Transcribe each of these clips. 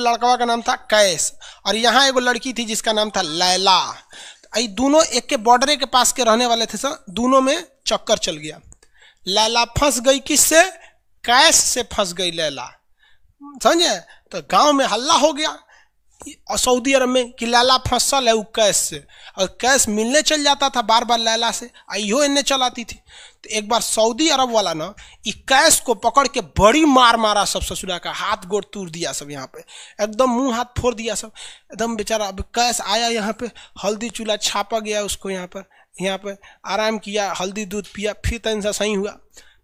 लड़कवा का नाम था कैश और यहाँ एगो लड़की थी जिसका नाम था लैला आई तो दोनों एक के बॉर्डरे के पास के रहने वाले थे सर दोनों में चक्कर चल गया लैला फंस गई किससे कैश से फंस गई लैला समझे तो गांव में हल्ला हो गया और सऊदी अरब में कि लैला फसल है वो कैश से और कैश मिलने चल जाता था बार बार लैला से आइयो इन्हें चलाती थी तो एक बार सऊदी अरब वाला ना ये कैश को पकड़ के बड़ी मार मारा सब ससुरा का हाथ गोड़ तोड़ दिया सब यहाँ पे एकदम मुंह हाथ फोड़ दिया सब एकदम बेचारा अब कैश आया यहाँ पे हल्दी चूल्हा छापा गया उसको यहाँ पर यहाँ पे आराम किया हल्दी दूध पिया फिर तन तो सही हुआ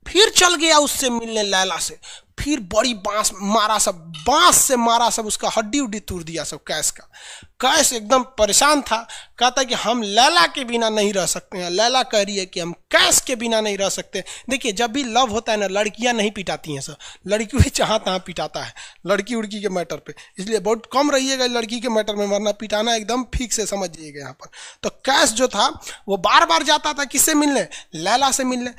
फिर चल गया उससे मिलने लैला से फिर बड़ी बांस मारा सब बांस से मारा सब उसका हड्डी उड्डी तोड़ दिया सब कैश का कैश एकदम परेशान था कहता कि हम लैला के बिना नहीं रह सकते हैं लैला कह रही है कि हम कैश के बिना नहीं रह सकते देखिए जब भी लव होता है ना लड़कियां नहीं पिटाती हैं सर लड़की भी जहाँ तहाँ पिटाता है लड़की उड़की के मैटर पर इसलिए बहुत कम रहिएगा लड़की के मैटर में वरना पिटाना एकदम फिक्स है समझिएगा यहाँ पर तो कैश जो था वो बार बार जाता था किससे मिलने लैला से मिलने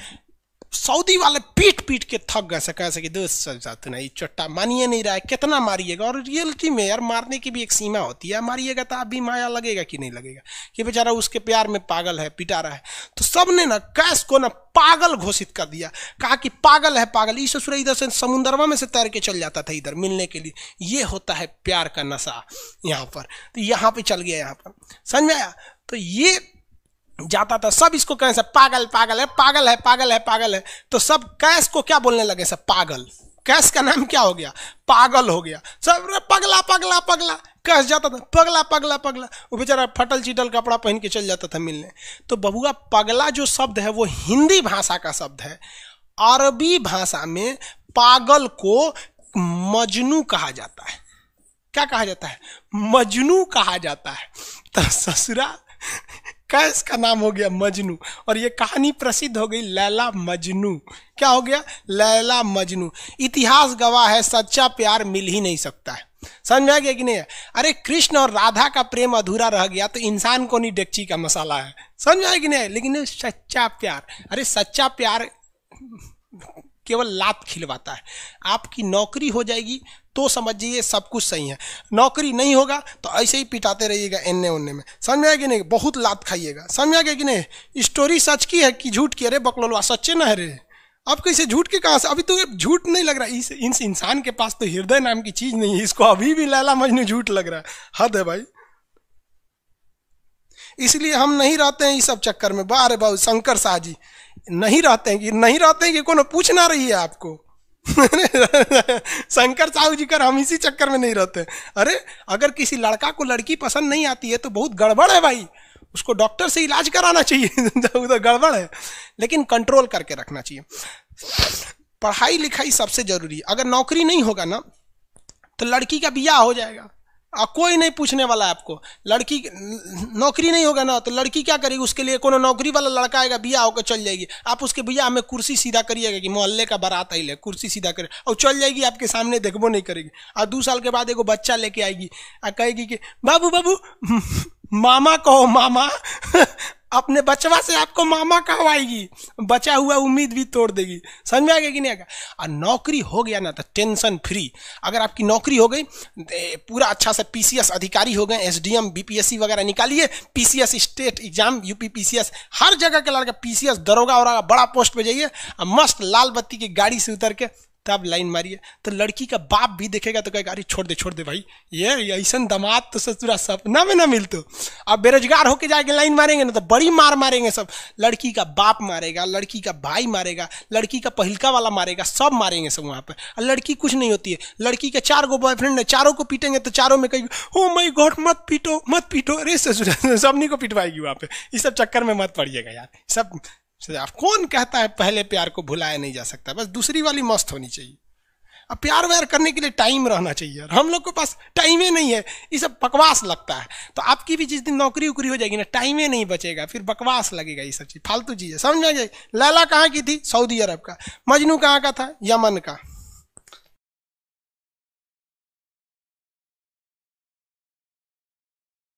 सऊदी वाले पीट पीट के थक गए कह सके दोस्त ना नहीं चट्टा मानिए नहीं रहा है कितना मारिएगा और रियलिटी में यार मारने की भी एक सीमा होती है मारिएगा तो आप भी माया लगेगा कि नहीं लगेगा कि बेचारा उसके प्यार में पागल है पिटा रहा है तो सब ने ना कैश को ना पागल घोषित कर दिया कहा कि पागल है पागल ई ससुर इधर से समुन्द्रवा में से तैर के चल जाता था इधर मिलने के लिए ये होता है प्यार का नशा यहाँ पर तो यहाँ पे चल गया यहाँ पर समझ में आया तो ये जाता था सब इसको कहें सर पागल पागल है पागल है पागल है पागल है तो सब कैश को क्या बोलने लगे सर पागल कैश का नाम क्या हो गया पागल हो गया सब पगला पगला पगला कैश जाता था पगला पगला पगला वो बेचारा फटल चिटल कपड़ा पहन के चल जाता था मिलने तो बबुआ पगला जो शब्द है वो हिंदी भाषा का शब्द है अरबी भाषा में पागल को मजनू कहा जाता है क्या कहा जाता है मजनू कहा जाता है तो ससुरा क्या इसका नाम हो गया मजनू और ये कहानी प्रसिद्ध हो गई लैला मजनू क्या हो गया लैला मजनू इतिहास गवाह है सच्चा प्यार मिल ही नहीं सकता है समझ में आ गया कि नहीं अरे कृष्ण और राधा का प्रेम अधूरा रह गया तो इंसान को नहीं डेक्ची का मसाला है समझ आया कि नहीं लेकिन सच्चा प्यार अरे सच्चा प्यार केवल लात खिलवाता है आपकी नौकरी हो जाएगी तो समझिए सब कुछ सही है नौकरी नहीं होगा तो ऐसे ही पिटाते रहिएगा एन्ने उन्ने में समझ आया कि नहीं बहुत लात खाइएगा समझ आ गया कि नहीं स्टोरी सच की है कि झूठ की अरे बकलोलवा सच्चे ना है रे अब कैसे झूठ के कहाँ से अभी तो झूठ नहीं लग रहा इस इंस इंसान के पास तो हृदय नाम की चीज नहीं है इसको अभी भी लैला मजनू झूठ लग रहा है हद है भाई इसलिए हम नहीं रहते हैं इस सब चक्कर में बारे बाबू शंकर शाह जी नहीं रहते हैं कि नहीं रहते हैं कि कोई पूछ ना रही है आपको शंकर साहू जी कर हम इसी चक्कर में नहीं रहते अरे अगर किसी लड़का को लड़की पसंद नहीं आती है तो बहुत गड़बड़ है भाई उसको डॉक्टर से इलाज कराना चाहिए तो उधर गड़बड़ है लेकिन कंट्रोल करके रखना चाहिए पढ़ाई लिखाई सबसे जरूरी है अगर नौकरी नहीं होगा ना तो लड़की का ब्याह हो जाएगा आ, कोई नहीं पूछने वाला आपको लड़की नौकरी नहीं होगा ना तो लड़की क्या करेगी उसके लिए कोनो नौकरी वाला लड़का आएगा बिया होकर चल जाएगी आप उसके भैया हमें कुर्सी सीधा करिएगा कि मोहल्ले का बारात आई ले कुर्सी सीधा करे और चल जाएगी आपके सामने देखबो नहीं करेगी और दो साल के बाद एगो बच्चा लेके आएगी और कहेगी कि बाबू बाबू मामा कहो मामा अपने बचवा से आपको मामा कहवाएगी बचा हुआ उम्मीद भी तोड़ देगी समझ में आ गया कि नहीं आएगा और नौकरी हो गया ना तो टेंशन फ्री अगर आपकी नौकरी हो गई पूरा अच्छा से पीसीएस अधिकारी हो गए एसडीएम बीपीएससी वगैरह निकालिए PCS state exam UP PCS हर जगह के लड़का पीसीएस दरोगा और बड़ा पोस्ट पे जाइए मस्त लाल बत्ती की गाड़ी से उतर के तब लाइन मारिए तो लड़की का बाप भी देखेगा तो कहेगा अरे छोड़ दे छोड़ दे भाई ये ऐसा दमाद तो ससुरा सपना में ना मिलते अब बेरोजगार होके जाके लाइन मारेंगे ना तो बड़ी मार मारेंगे सब लड़की का बाप मारेगा लड़की का भाई मारेगा लड़की का पहलका वाला मारेगा सब मारेंगे सब वहाँ पर और लड़की कुछ नहीं होती है लड़की के चार गो बॉयफ्रेंड है चारों को पीटेंगे तो चारों में कही हो मई गॉड मत पीटो मत पीटो अरे ससुरा सबनी को पिटवाएगी वहाँ पे इस सब चक्कर में मत पड़िएगा यार सब सजा कौन कहता है पहले प्यार को भुलाया नहीं जा सकता बस दूसरी वाली मस्त होनी चाहिए अब प्यार व्यार करने के लिए टाइम रहना चाहिए और हम लोग के पास टाइम ही नहीं है ये सब बकवास लगता है तो आपकी भी जिस दिन नौकरी उकरी हो जाएगी ना टाइम ही नहीं बचेगा फिर बकवास लगेगा ये सब चीज़ फालतू चीज़ है समझ में आ जाए लैला कहाँ की थी सऊदी अरब का मजनू कहाँ का था यमन का